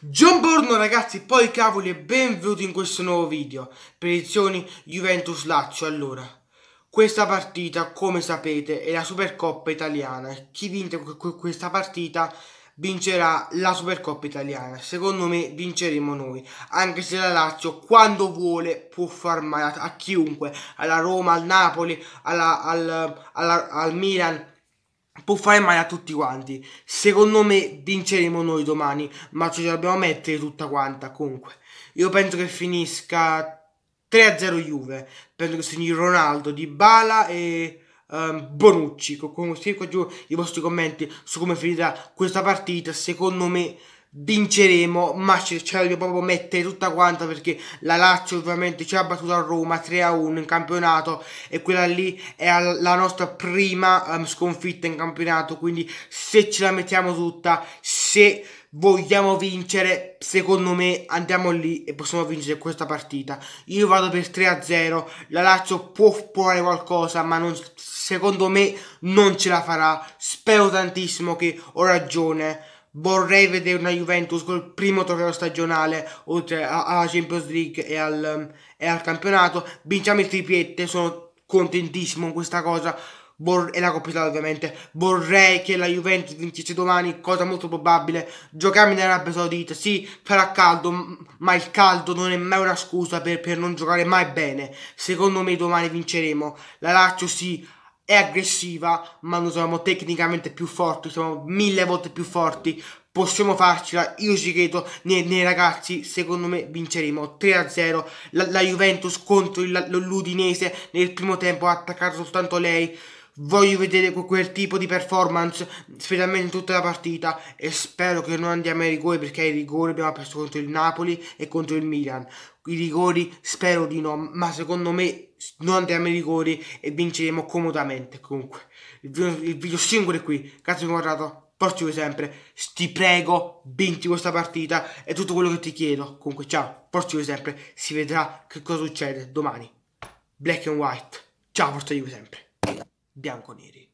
John ragazzi, poi cavoli e benvenuti in questo nuovo video. Predizioni Juventus-Lazio. Allora, questa partita come sapete è la Supercoppa italiana. Chi vince questa partita vincerà la Supercoppa italiana. Secondo me vinceremo noi, anche se la Lazio quando vuole può far male a, chiunque, alla Roma, al Napoli, alla, al, alla, al Milan può fare male a tutti quanti. Secondo me vinceremo noi domani, ma ce la dobbiamo mettere tutta quanta comunque. Io penso che finisca 3-0 Juve. Penso che segni Ronaldo, Di Bala e um, Bonucci. Scrivete qua giù i vostri commenti su come finirà questa partita. Secondo me vinceremo, ma ce, ce la dobbiamo proprio mettere tutta quanta perché la Lazio ovviamente ci ha battuto a Roma 3-1 in campionato e quella lì è la nostra prima um, sconfitta in campionato, quindi se ce la mettiamo tutta, se vogliamo vincere, secondo me andiamo lì e possiamo vincere questa partita. Io vado per 3-0, la Lazio può fare qualcosa, ma non, secondo me non ce la farà. Spero tantissimo che ho ragione vorrei vedere una Juventus col primo trofeo stagionale oltre alla Champions League e al, e al campionato vinciamo il triplette sono contentissimo con questa cosa e la Coppa Italia ovviamente vorrei che la Juventus vincesse domani cosa molto probabile giochiamo in Arabia Saudita sì farà caldo ma il caldo non è mai una scusa per, per non giocare mai bene secondo me domani vinceremo la Lazio sì è aggressiva, ma noi siamo tecnicamente più forti, siamo mille volte più forti, possiamo farcela, io ci credo, nei, nei ragazzi secondo me vinceremo 3-0, la, la, Juventus contro l'Udinese nel primo tempo ha attaccato soltanto lei, Voglio vedere quel tipo di performance, specialmente in tutta la partita, e spero che non andiamo ai rigori perché ai rigori abbiamo perso contro il Napoli e contro il Milan. I rigori spero di no, ma secondo me non andiamo ai rigori e vinceremo comodamente. Comunque, il video, il video singolo è qui. Grazie per aver guardato. Porci sempre, ti prego, vinci questa partita, è tutto quello che ti chiedo. Comunque, ciao, porci sempre, si vedrà che cosa succede domani. Black and white, ciao, porci sempre bianco-neri.